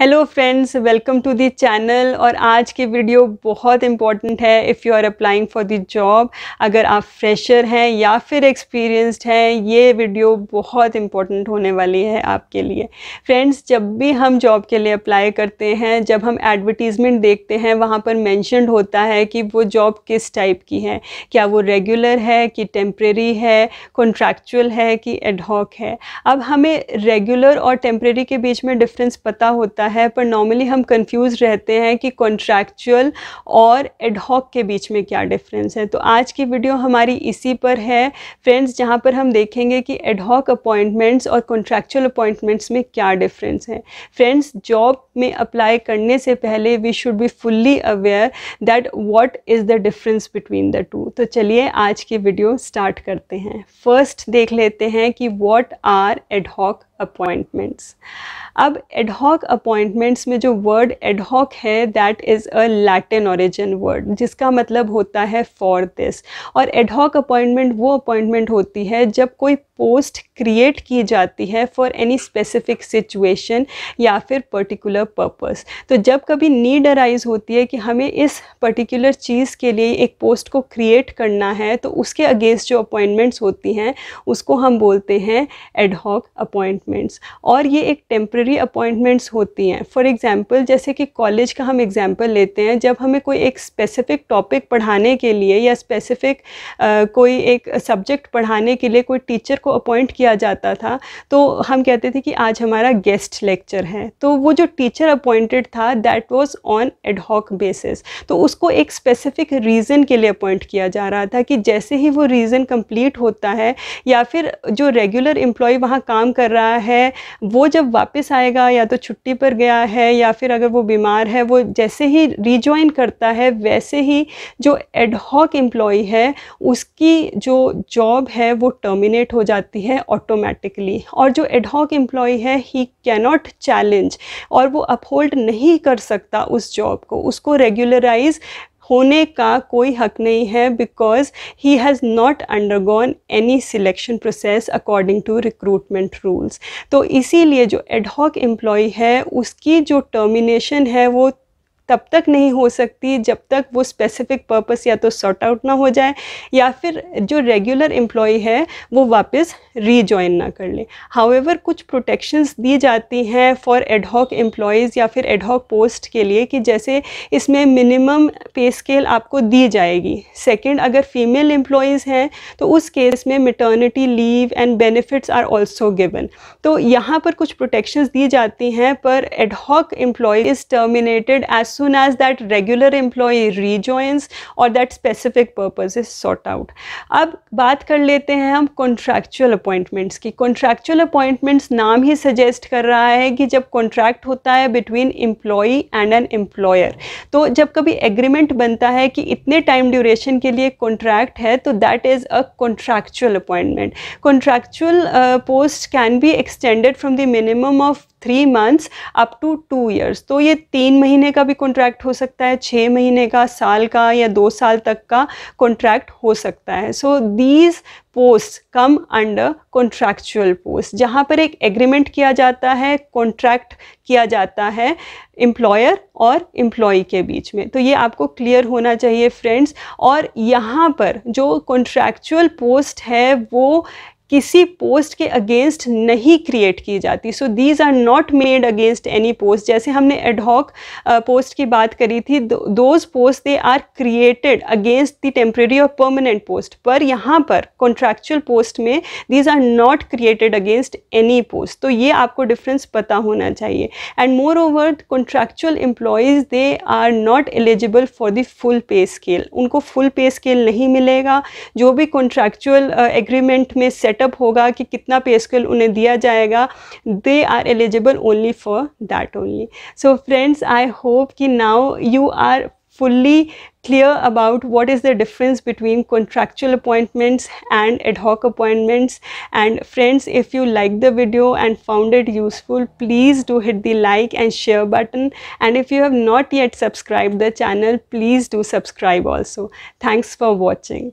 Hello friends welcome to the channel और आज की वीडियो बहुत इम्पॉर्टेंट है if you are applying for the job अगर आप फ्रेशर हैं या फिर एक्सपीरियंस्ड हैं ये वीडियो बहुत इम्पॉर्टेंट होने वाली है आपके लिए फ्रेंड्स जब भी हम जॉब के लिए अप्लाई करते हैं जब हम एडवर्टीज़मेंट देखते हैं वहाँ पर मैंशनड होता है कि वो जॉब किस टाइप की है क्या वो रेगुलर है कि टेम्प्रेरी है कॉन्ट्रैक्चुअल है कि एडहॉक है अब हमें रेगुलर और टेम्प्रेरी के बीच में डिफ्रेंस पता होता है है पर नॉर्मली हम कंफ्यूज रहते हैं कि कॉन्ट्रैक्चुअल और एडहॉक के बीच में क्या डिफरेंस है तो आज की वीडियो हमारी इसी पर है फ्रेंड्स जहां पर हम देखेंगे कि एडहॉक अपॉइंटमेंट्स और कॉन्ट्रैक्चुअल अपॉइंटमेंट्स में क्या डिफरेंस है फ्रेंड्स जॉब में अप्लाई करने से पहले we should be fully aware that what is the difference between the two तो चलिए आज की वीडियो स्टार्ट करते हैं फर्स्ट देख लेते हैं कि वॉट आर एडहॉक अपॉइंटमेंट्स अब एडहॉक अपॉइंटमेंट्स में जो वर्ड एडहॉक है that is a Latin origin word जिसका मतलब होता है फॉर दिस और एडहॉक अपॉइंटमेंट वो अपॉइंटमेंट होती है जब कोई पोस्ट क्रिएट की जाती है फॉर एनी स्पेसिफिक सिचुएशन या फिर पर्टिकुलर पर्पस तो जब कभी नीड अराइज होती है कि हमें इस पर्टिकुलर चीज़ के लिए एक पोस्ट को क्रिएट करना है तो उसके अगेंस्ट जो अपॉइंटमेंट्स होती हैं उसको हम बोलते हैं एडहॉक अपॉइंटमेंट्स और ये एक टेम्प्रेरी अपॉइंटमेंट्स होती हैं फॉर एग्ज़ाम्पल जैसे कि कॉलेज का हम एग्ज़ाम्पल लेते हैं जब हमें कोई एक स्पेसिफ़िक टॉपिक पढ़ाने के लिए या स्पेसिफ़िक कोई एक सब्जेक्ट पढ़ाने के लिए कोई टीचर को अपॉइंट किया किया जाता था तो हम कहते थे कि आज हमारा गेस्ट लेक्चर है तो वो जो टीचर अपॉइंटेड था that was on ad hoc basis तो उसको एक स्पेसिफिक रीज़न के लिए अपॉइंट किया जा रहा था कि जैसे ही वो रीज़न कंप्लीट होता है या फिर जो रेगुलर एम्प्लॉय वहाँ काम कर रहा है वो जब वापस आएगा या तो छुट्टी पर गया है या फिर अगर वो बीमार है वो जैसे ही रिजॉइन करता है वैसे ही जो एडहॉक एम्प्लॉय है उसकी जो जॉब है वो टर्मिनेट हो जाती है और ऑटोमेटिकली और जो एडहॉक एम्प्लॉय है ही कैनॉट चैलेंज और वो अपहोल्ड नहीं कर सकता उस जॉब को उसको रेगुलराइज होने का कोई हक नहीं है because he has not undergone any selection process according to recruitment rules तो इसीलिए जो एडहॉक एम्प्लॉय है उसकी जो टर्मिनेशन है वो तब तक नहीं हो सकती जब तक वो स्पेसिफिक पर्पस या तो सॉर्ट आउट ना हो जाए या फिर जो रेगुलर एम्प्लॉय है वो वापस रीजॉइन ना कर ले हाउएवर कुछ प्रोटेक्शंस दी जाती हैं फॉर एडहॉक एम्प्लॉयज़ या फिर एडहॉक पोस्ट के लिए कि जैसे इसमें मिनिमम पे स्केल आपको दी जाएगी सेकेंड अगर फीमेल एम्प्लॉयज़ हैं तो उस केस में maternity leave and benefits are also given तो यहाँ पर कुछ प्रोटेक्शंस दी जाती हैं पर ad hoc employee is terminated as soon as that regular employee rejoins or that specific purpose is sought out. अब बात कर लेते हैं हम कॉन्ट्रैक्चुअल अपॉइंटमेंट्स की कॉन्ट्रैक्चुअल अपॉइंटमेंट्स नाम ही सजेस्ट कर रहा है कि जब कॉन्ट्रैक्ट होता है between employee and an employer तो जब कभी एग्रीमेंट बनता है कि इतने टाइम ड्यूरेशन के लिए कॉन्ट्रैक्ट है तो that is a contractual appointment contractual post can be extended from the minimum of three months up to two years तो ये तीन महीने का भी कॉन्ट्रैक्ट हो सकता है छः महीने का साल का या दो साल तक का कॉन्ट्रैक्ट हो सकता है so these post come under contractual post जहाँ पर एक एग्रीमेंट किया जाता है कॉन्ट्रैक्ट किया जाता है एम्प्लॉयर और एम्प्लॉय के बीच में तो ये आपको क्लियर होना चाहिए फ्रेंड्स और यहाँ पर जो कॉन्ट्रैक्चुअल पोस्ट है वो किसी पोस्ट के अगेंस्ट नहीं क्रिएट की जाती so these are not made against any post जैसे हमने एडहॉक पोस्ट uh, की बात करी थी those post they are created against the temporary और परमानेंट पोस्ट पर यहाँ पर कॉन्ट्रेक्चुअल पोस्ट में these are not created against any post तो ये आपको डिफरेंस पता होना चाहिए and moreover contractual employees they are not eligible for the full pay scale उनको फुल पे स्केल नहीं मिलेगा जो भी कॉन्ट्रेक्चुअल एग्रीमेंट uh, में सेट सेटअप होगा कि कितना पे स्केल उन्हें दिया जाएगा they are eligible only for that only so friends I hope कि now you are fully clear about what is the difference between contractual appointments and ad hoc appointments and friends if you like the video and found it useful please do hit the like and share button and if you have not yet subscribed the channel please do subscribe also thanks for watching